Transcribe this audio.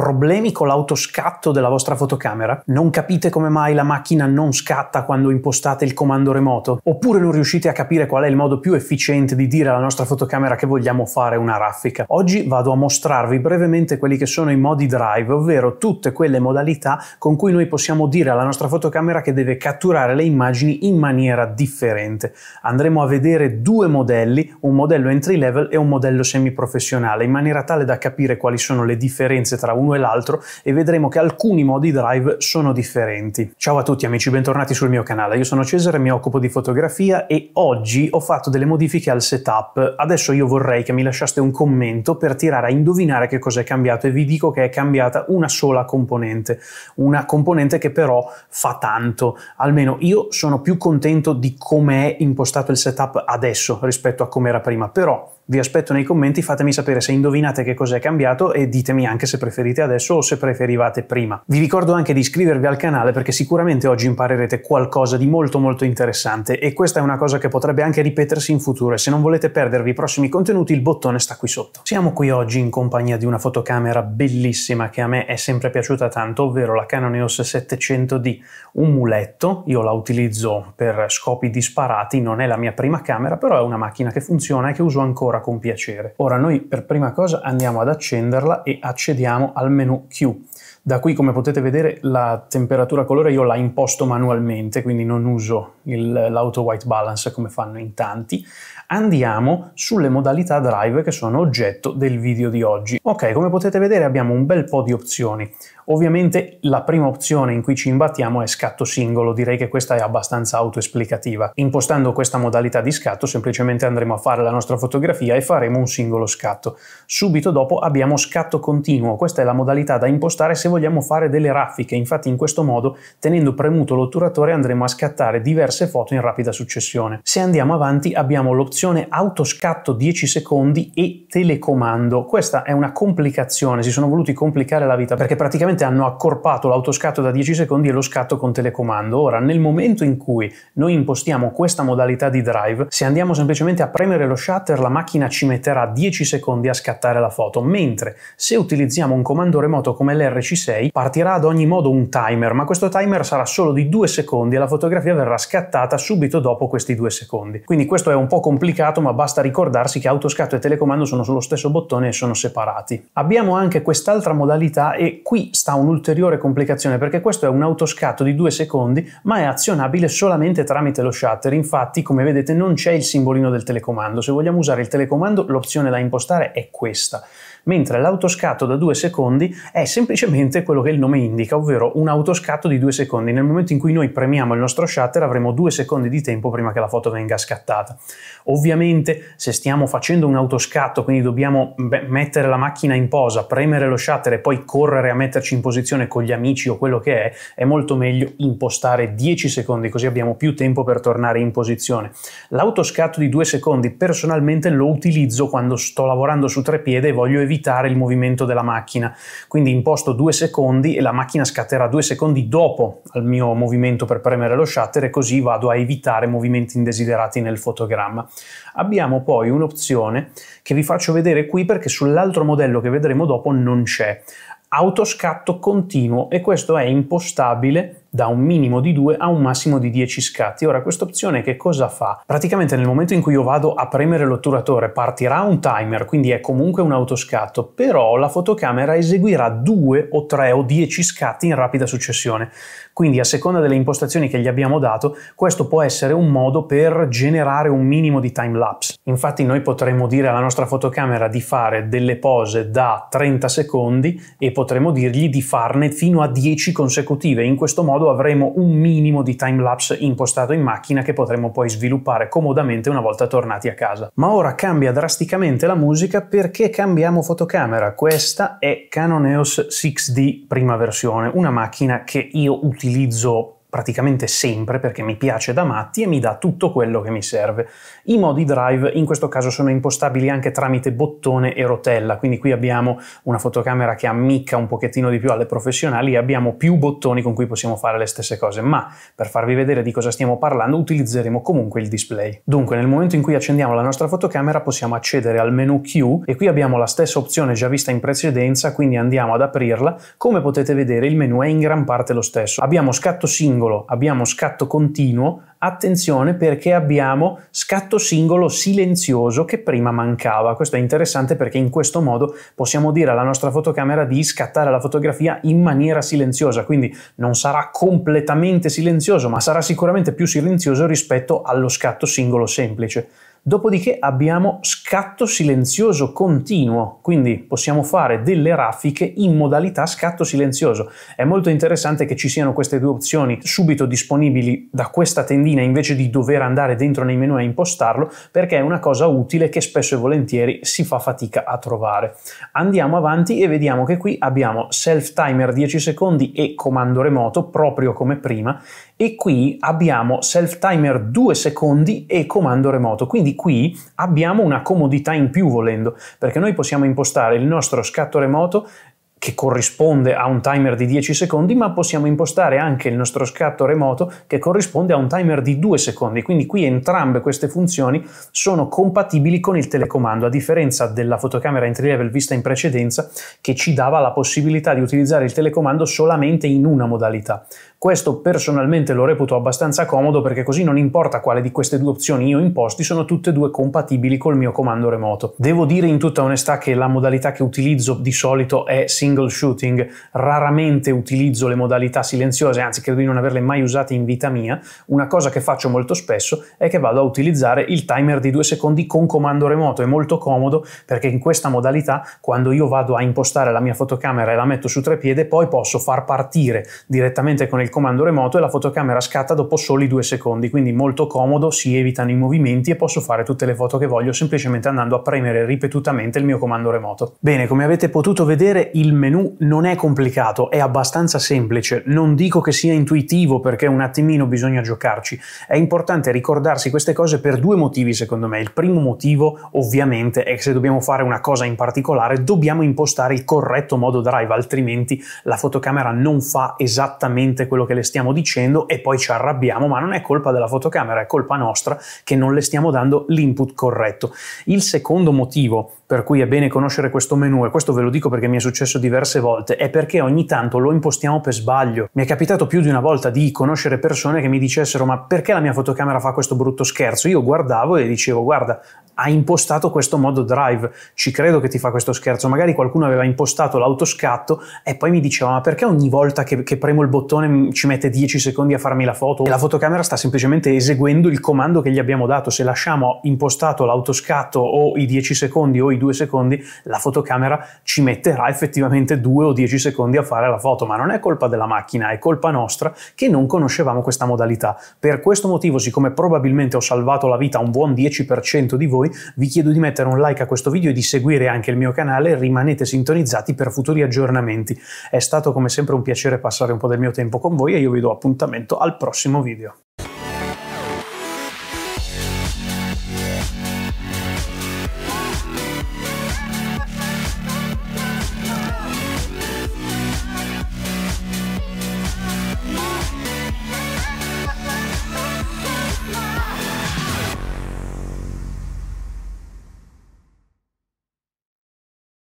problemi con l'autoscatto della vostra fotocamera? Non capite come mai la macchina non scatta quando impostate il comando remoto? Oppure non riuscite a capire qual è il modo più efficiente di dire alla nostra fotocamera che vogliamo fare una raffica? Oggi vado a mostrarvi brevemente quelli che sono i modi drive, ovvero tutte quelle modalità con cui noi possiamo dire alla nostra fotocamera che deve catturare le immagini in maniera differente. Andremo a vedere due modelli, un modello entry level e un modello semiprofessionale, in maniera tale da capire quali sono le differenze tra uno l'uno e l'altro e vedremo che alcuni modi drive sono differenti. Ciao a tutti amici, bentornati sul mio canale. Io sono Cesare, mi occupo di fotografia e oggi ho fatto delle modifiche al setup. Adesso io vorrei che mi lasciaste un commento per tirare a indovinare che cosa è cambiato e vi dico che è cambiata una sola componente, una componente che però fa tanto. Almeno io sono più contento di come è impostato il setup adesso rispetto a come era prima, però vi aspetto nei commenti, fatemi sapere se indovinate che cosa è cambiato e ditemi anche se preferite preferite adesso o se preferivate prima. Vi ricordo anche di iscrivervi al canale perché sicuramente oggi imparerete qualcosa di molto molto interessante e questa è una cosa che potrebbe anche ripetersi in futuro e se non volete perdervi i prossimi contenuti il bottone sta qui sotto. Siamo qui oggi in compagnia di una fotocamera bellissima che a me è sempre piaciuta tanto, ovvero la Canon EOS 700D, un muletto, io la utilizzo per scopi disparati, non è la mia prima camera, però è una macchina che funziona e che uso ancora con piacere. Ora noi per prima cosa andiamo ad accenderla e accediamo a almeno Q. Da qui, come potete vedere, la temperatura colore io la imposto manualmente, quindi non uso l'auto white balance come fanno in tanti. Andiamo sulle modalità drive che sono oggetto del video di oggi. Ok, come potete vedere abbiamo un bel po' di opzioni. Ovviamente la prima opzione in cui ci imbattiamo è scatto singolo, direi che questa è abbastanza autoesplicativa. Impostando questa modalità di scatto semplicemente andremo a fare la nostra fotografia e faremo un singolo scatto. Subito dopo abbiamo scatto continuo, questa è la modalità da impostare se vogliamo fare delle raffiche, infatti in questo modo tenendo premuto l'otturatore andremo a scattare diverse foto in rapida successione. Se andiamo avanti abbiamo l'opzione autoscatto 10 secondi e telecomando. Questa è una complicazione, si sono voluti complicare la vita perché praticamente hanno accorpato l'autoscatto da 10 secondi e lo scatto con telecomando. Ora, nel momento in cui noi impostiamo questa modalità di drive, se andiamo semplicemente a premere lo shutter la macchina ci metterà 10 secondi a scattare la foto, mentre se utilizziamo un comando remoto come l'RC 6 partirà ad ogni modo un timer, ma questo timer sarà solo di due secondi e la fotografia verrà scattata subito dopo questi due secondi. Quindi questo è un po' complicato, ma basta ricordarsi che autoscatto e telecomando sono sullo stesso bottone e sono separati. Abbiamo anche quest'altra modalità e qui sta un'ulteriore complicazione perché questo è un autoscatto di due secondi, ma è azionabile solamente tramite lo shutter. Infatti, come vedete, non c'è il simbolino del telecomando. Se vogliamo usare il telecomando, l'opzione da impostare è questa mentre l'autoscatto da due secondi è semplicemente quello che il nome indica, ovvero un autoscatto di due secondi. Nel momento in cui noi premiamo il nostro shutter avremo due secondi di tempo prima che la foto venga scattata. Ovviamente se stiamo facendo un autoscatto, quindi dobbiamo mettere la macchina in posa, premere lo shutter e poi correre a metterci in posizione con gli amici o quello che è, è molto meglio impostare 10 secondi così abbiamo più tempo per tornare in posizione. L'autoscatto di due secondi personalmente lo utilizzo quando sto lavorando su tre piedi e voglio evitare evitare il movimento della macchina. Quindi imposto due secondi e la macchina scatterà due secondi dopo il mio movimento per premere lo shutter e così vado a evitare movimenti indesiderati nel fotogramma. Abbiamo poi un'opzione che vi faccio vedere qui perché sull'altro modello che vedremo dopo non c'è. Autoscatto continuo e questo è impostabile da un minimo di 2 a un massimo di 10 scatti. Ora questa opzione che cosa fa? Praticamente nel momento in cui io vado a premere l'otturatore partirà un timer, quindi è comunque un autoscatto, però la fotocamera eseguirà 2 o 3 o 10 scatti in rapida successione. Quindi a seconda delle impostazioni che gli abbiamo dato, questo può essere un modo per generare un minimo di time lapse. Infatti noi potremmo dire alla nostra fotocamera di fare delle pose da 30 secondi e potremmo dirgli di farne fino a 10 consecutive. In questo modo avremo un minimo di time lapse impostato in macchina che potremo poi sviluppare comodamente una volta tornati a casa. Ma ora cambia drasticamente la musica perché cambiamo fotocamera. Questa è Canon EOS 6D prima versione, una macchina che io utilizzo utilizzo praticamente sempre perché mi piace da matti e mi dà tutto quello che mi serve. I modi drive in questo caso sono impostabili anche tramite bottone e rotella, quindi qui abbiamo una fotocamera che ammicca un pochettino di più alle professionali e abbiamo più bottoni con cui possiamo fare le stesse cose, ma per farvi vedere di cosa stiamo parlando utilizzeremo comunque il display. Dunque nel momento in cui accendiamo la nostra fotocamera possiamo accedere al menu Q e qui abbiamo la stessa opzione già vista in precedenza, quindi andiamo ad aprirla. Come potete vedere il menu è in gran parte lo stesso. Abbiamo scatto single singolo, abbiamo scatto continuo, attenzione perché abbiamo scatto singolo silenzioso che prima mancava. Questo è interessante perché in questo modo possiamo dire alla nostra fotocamera di scattare la fotografia in maniera silenziosa, quindi non sarà completamente silenzioso, ma sarà sicuramente più silenzioso rispetto allo scatto singolo semplice. Dopodiché abbiamo scatto silenzioso continuo, quindi possiamo fare delle raffiche in modalità scatto silenzioso. È molto interessante che ci siano queste due opzioni subito disponibili da questa tendina invece di dover andare dentro nei menu a impostarlo, perché è una cosa utile che spesso e volentieri si fa fatica a trovare. Andiamo avanti e vediamo che qui abbiamo self timer 10 secondi e comando remoto proprio come prima e qui abbiamo self timer 2 secondi e comando remoto, quindi qui abbiamo una comodità in più volendo, perché noi possiamo impostare il nostro scatto remoto che corrisponde a un timer di 10 secondi, ma possiamo impostare anche il nostro scatto remoto che corrisponde a un timer di 2 secondi. Quindi qui entrambe queste funzioni sono compatibili con il telecomando, a differenza della fotocamera entry level vista in precedenza che ci dava la possibilità di utilizzare il telecomando solamente in una modalità. Questo personalmente lo reputo abbastanza comodo perché così non importa quale di queste due opzioni io imposti, sono tutte e due compatibili col mio comando remoto. Devo dire in tutta onestà che la modalità che utilizzo di solito è single shooting, raramente utilizzo le modalità silenziose, anzi credo di non averle mai usate in vita mia. Una cosa che faccio molto spesso è che vado a utilizzare il timer di due secondi con comando remoto, è molto comodo perché in questa modalità quando io vado a impostare la mia fotocamera e la metto su tre piede poi posso far partire direttamente con il il comando remoto e la fotocamera scatta dopo soli due secondi, quindi molto comodo, si evitano i movimenti e posso fare tutte le foto che voglio semplicemente andando a premere ripetutamente il mio comando remoto. Bene, come avete potuto vedere il menu non è complicato, è abbastanza semplice, non dico che sia intuitivo perché un attimino bisogna giocarci, è importante ricordarsi queste cose per due motivi secondo me. Il primo motivo ovviamente è che se dobbiamo fare una cosa in particolare dobbiamo impostare il corretto modo drive, altrimenti la fotocamera non fa esattamente quello quello che le stiamo dicendo e poi ci arrabbiamo, ma non è colpa della fotocamera, è colpa nostra che non le stiamo dando l'input corretto. Il secondo motivo per cui è bene conoscere questo menu, e questo ve lo dico perché mi è successo diverse volte, è perché ogni tanto lo impostiamo per sbaglio. Mi è capitato più di una volta di conoscere persone che mi dicessero ma perché la mia fotocamera fa questo brutto scherzo? Io guardavo e dicevo guarda, ha impostato questo modo drive, ci credo che ti fa questo scherzo, magari qualcuno aveva impostato l'autoscatto e poi mi diceva ma perché ogni volta che, che premo il bottone ci mette 10 secondi a farmi la foto? E la fotocamera sta semplicemente eseguendo il comando che gli abbiamo dato, se lasciamo impostato l'autoscatto o i 10 secondi o i 2 secondi, la fotocamera ci metterà effettivamente 2 o 10 secondi a fare la foto, ma non è colpa della macchina, è colpa nostra che non conoscevamo questa modalità. Per questo motivo, siccome probabilmente ho salvato la vita a un buon 10% di voi, vi chiedo di mettere un like a questo video e di seguire anche il mio canale, rimanete sintonizzati per futuri aggiornamenti. È stato come sempre un piacere passare un po' del mio tempo con voi e io vi do appuntamento al prossimo video.